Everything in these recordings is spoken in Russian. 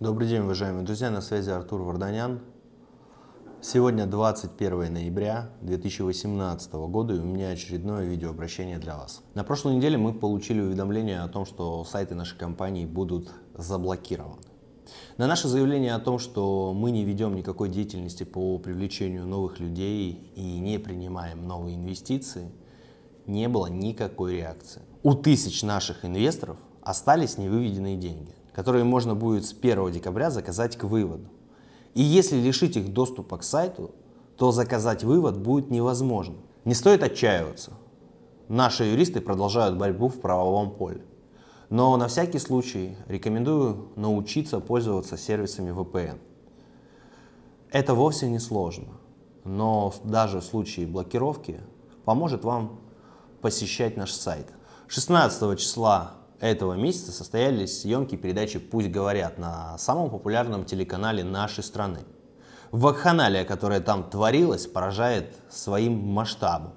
Добрый день, уважаемые друзья, на связи Артур Варданян. Сегодня 21 ноября 2018 года и у меня очередное видеообращение для вас. На прошлой неделе мы получили уведомление о том, что сайты нашей компании будут заблокированы. На наше заявление о том, что мы не ведем никакой деятельности по привлечению новых людей и не принимаем новые инвестиции, не было никакой реакции. У тысяч наших инвесторов остались невыведенные деньги которые можно будет с 1 декабря заказать к выводу. И если лишить их доступа к сайту, то заказать вывод будет невозможно. Не стоит отчаиваться. Наши юристы продолжают борьбу в правовом поле. Но на всякий случай рекомендую научиться пользоваться сервисами VPN. Это вовсе не сложно, но даже в случае блокировки поможет вам посещать наш сайт. 16 числа этого месяца состоялись съемки передачи «Пусть говорят» на самом популярном телеканале нашей страны. Вакханалия, которая там творилась, поражает своим масштабом.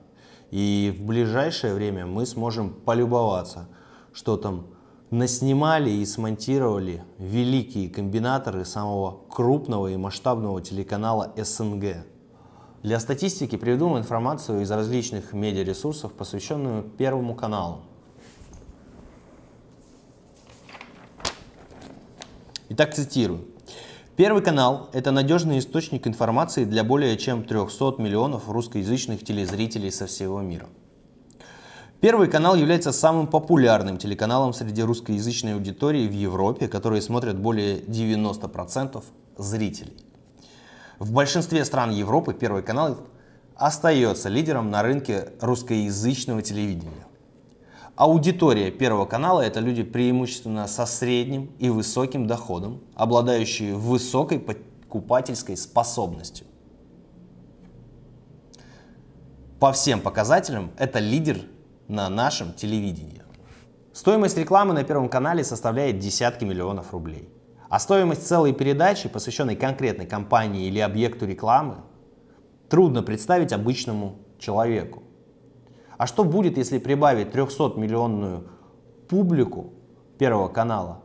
И в ближайшее время мы сможем полюбоваться, что там наснимали и смонтировали великие комбинаторы самого крупного и масштабного телеканала СНГ. Для статистики приведу информацию из различных медиаресурсов, посвященную Первому каналу. Итак, цитирую. Первый канал – это надежный источник информации для более чем 300 миллионов русскоязычных телезрителей со всего мира. Первый канал является самым популярным телеканалом среди русскоязычной аудитории в Европе, которые смотрят более 90% зрителей. В большинстве стран Европы Первый канал остается лидером на рынке русскоязычного телевидения. Аудитория Первого канала – это люди преимущественно со средним и высоким доходом, обладающие высокой покупательской способностью. По всем показателям это лидер на нашем телевидении. Стоимость рекламы на Первом канале составляет десятки миллионов рублей. А стоимость целой передачи, посвященной конкретной компании или объекту рекламы, трудно представить обычному человеку. А что будет, если прибавить 300-миллионную публику Первого канала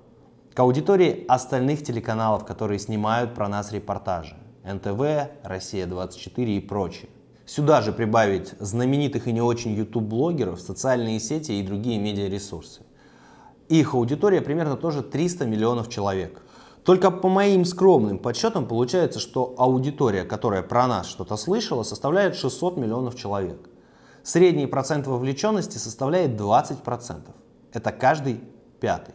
к аудитории остальных телеканалов, которые снимают про нас репортажи? НТВ, Россия-24 и прочее. Сюда же прибавить знаменитых и не очень YouTube-блогеров, социальные сети и другие медиаресурсы. Их аудитория примерно тоже 300 миллионов человек. Только по моим скромным подсчетам получается, что аудитория, которая про нас что-то слышала, составляет 600 миллионов человек. Средний процент вовлеченности составляет 20%. Это каждый пятый.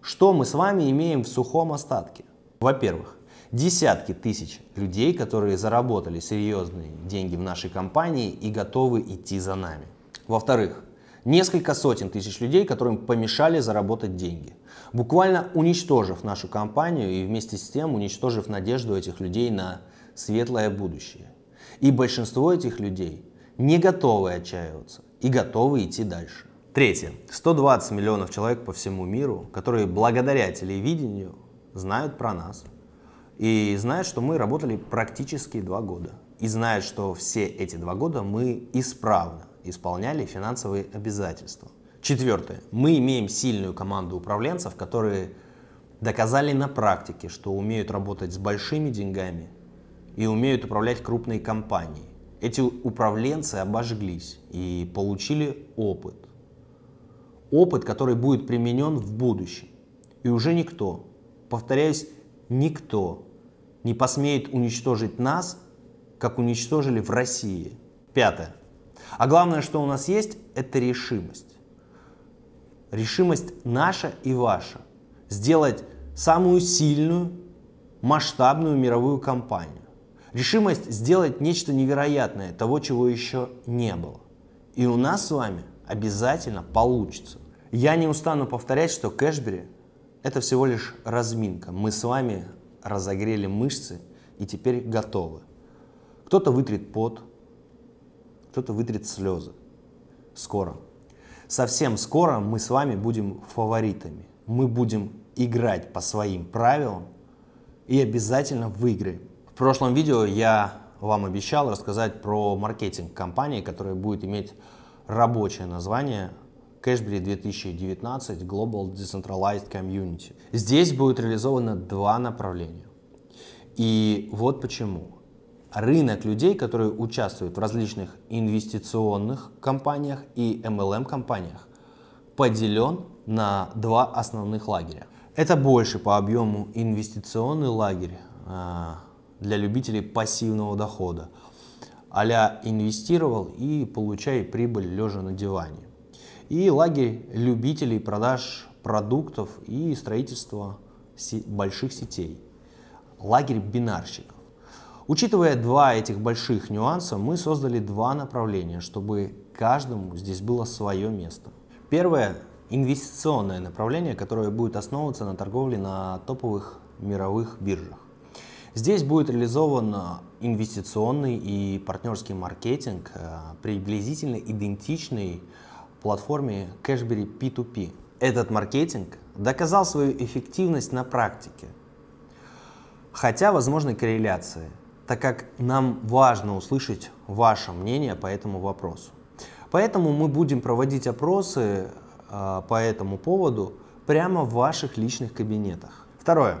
Что мы с вами имеем в сухом остатке? Во-первых, десятки тысяч людей, которые заработали серьезные деньги в нашей компании и готовы идти за нами. Во-вторых, несколько сотен тысяч людей, которым помешали заработать деньги, буквально уничтожив нашу компанию и вместе с тем уничтожив надежду этих людей на светлое будущее. И большинство этих людей не готовы отчаиваться и готовы идти дальше. Третье. 120 миллионов человек по всему миру, которые благодаря телевидению знают про нас и знают, что мы работали практически два года. И знают, что все эти два года мы исправно исполняли финансовые обязательства. Четвертое. Мы имеем сильную команду управленцев, которые доказали на практике, что умеют работать с большими деньгами и умеют управлять крупной компанией. Эти управленцы обожглись и получили опыт. Опыт, который будет применен в будущем. И уже никто, повторяюсь, никто не посмеет уничтожить нас, как уничтожили в России. Пятое. А главное, что у нас есть, это решимость. Решимость наша и ваша. Сделать самую сильную, масштабную мировую компанию. Решимость сделать нечто невероятное, того, чего еще не было. И у нас с вами обязательно получится. Я не устану повторять, что Кэшбери – это всего лишь разминка. Мы с вами разогрели мышцы и теперь готовы. Кто-то вытрет пот, кто-то вытрет слезы. Скоро. Совсем скоро мы с вами будем фаворитами. Мы будем играть по своим правилам и обязательно выиграем. В прошлом видео я вам обещал рассказать про маркетинг компании, которая будет иметь рабочее название Cashberry 2019 Global Decentralized Community. Здесь будет реализовано два направления. И вот почему. Рынок людей, которые участвуют в различных инвестиционных компаниях и MLM-компаниях, поделен на два основных лагеря. Это больше по объему инвестиционный лагерь, а, для любителей пассивного дохода. Аля инвестировал и получай прибыль лежа на диване. И лагерь любителей продаж продуктов и строительства больших сетей. Лагерь бинарщиков. Учитывая два этих больших нюанса, мы создали два направления, чтобы каждому здесь было свое место. Первое – инвестиционное направление, которое будет основываться на торговле на топовых мировых биржах. Здесь будет реализован э, инвестиционный и партнерский маркетинг, э, приблизительно идентичный платформе Cashberry P2P. Этот маркетинг доказал свою эффективность на практике, хотя возможны корреляции, так как нам важно услышать ваше мнение по этому вопросу. Поэтому мы будем проводить опросы э, по этому поводу прямо в ваших личных кабинетах. Второе.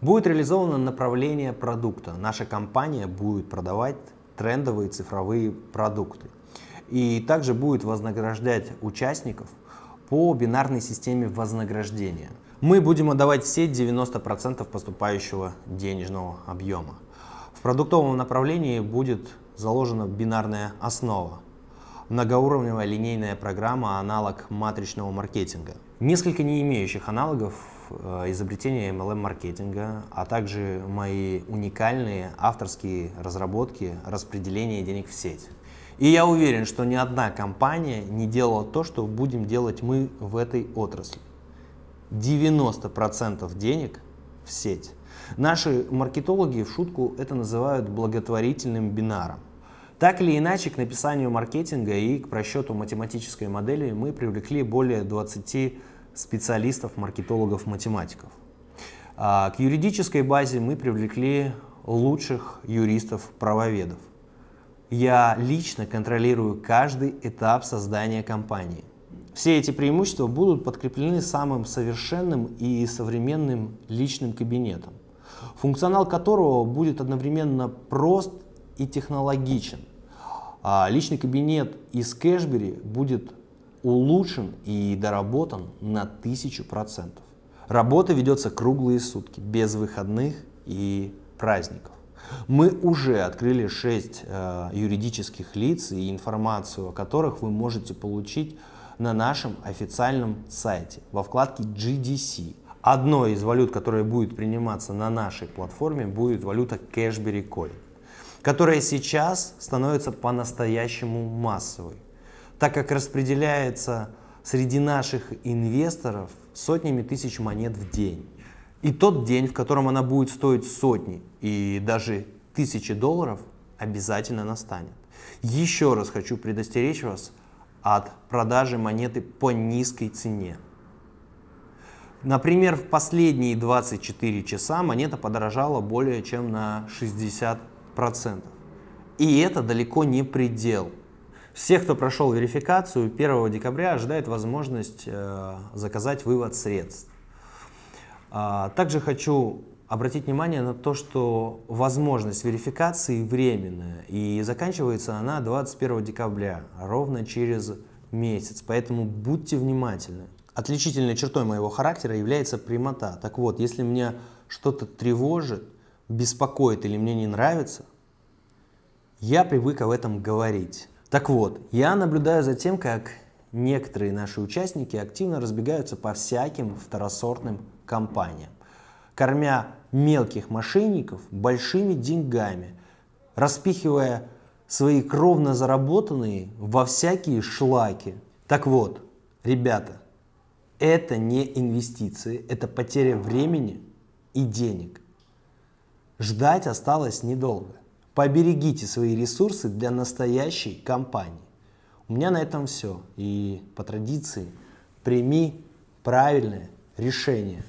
Будет реализовано направление продукта. Наша компания будет продавать трендовые цифровые продукты. И также будет вознаграждать участников по бинарной системе вознаграждения. Мы будем отдавать все 90% поступающего денежного объема. В продуктовом направлении будет заложена бинарная основа, многоуровневая линейная программа аналог матричного маркетинга. Несколько не имеющих аналогов Э, изобретения MLM-маркетинга, а также мои уникальные авторские разработки распределения денег в сеть. И я уверен, что ни одна компания не делала то, что будем делать мы в этой отрасли. 90% денег в сеть. Наши маркетологи в шутку это называют благотворительным бинаром. Так или иначе, к написанию маркетинга и к просчету математической модели мы привлекли более 20 специалистов, маркетологов, математиков. А, к юридической базе мы привлекли лучших юристов-правоведов. Я лично контролирую каждый этап создания компании. Все эти преимущества будут подкреплены самым совершенным и современным личным кабинетом, функционал которого будет одновременно прост и технологичен. А, личный кабинет из Кэшбери будет улучшен и доработан на тысячу процентов. Работа ведется круглые сутки, без выходных и праздников. Мы уже открыли 6 э, юридических лиц и информацию о которых вы можете получить на нашем официальном сайте во вкладке GDC. Одной из валют, которая будет приниматься на нашей платформе, будет валюта Cashberry Coin, которая сейчас становится по-настоящему массовой так как распределяется среди наших инвесторов сотнями тысяч монет в день. И тот день, в котором она будет стоить сотни и даже тысячи долларов, обязательно настанет. Еще раз хочу предостеречь вас от продажи монеты по низкой цене. Например, в последние 24 часа монета подорожала более чем на 60%. И это далеко не предел – всех, кто прошел верификацию, 1 декабря ожидает возможность э, заказать вывод средств. А, также хочу обратить внимание на то, что возможность верификации временная, и заканчивается она 21 декабря, ровно через месяц, поэтому будьте внимательны. Отличительной чертой моего характера является прямота. Так вот, если меня что-то тревожит, беспокоит или мне не нравится, я привык об этом говорить. Так вот, я наблюдаю за тем, как некоторые наши участники активно разбегаются по всяким второсортным компаниям, кормя мелких мошенников большими деньгами, распихивая свои кровно заработанные во всякие шлаки. Так вот, ребята, это не инвестиции, это потеря времени и денег. Ждать осталось недолго. Поберегите свои ресурсы для настоящей компании. У меня на этом все. И по традиции прими правильное решение.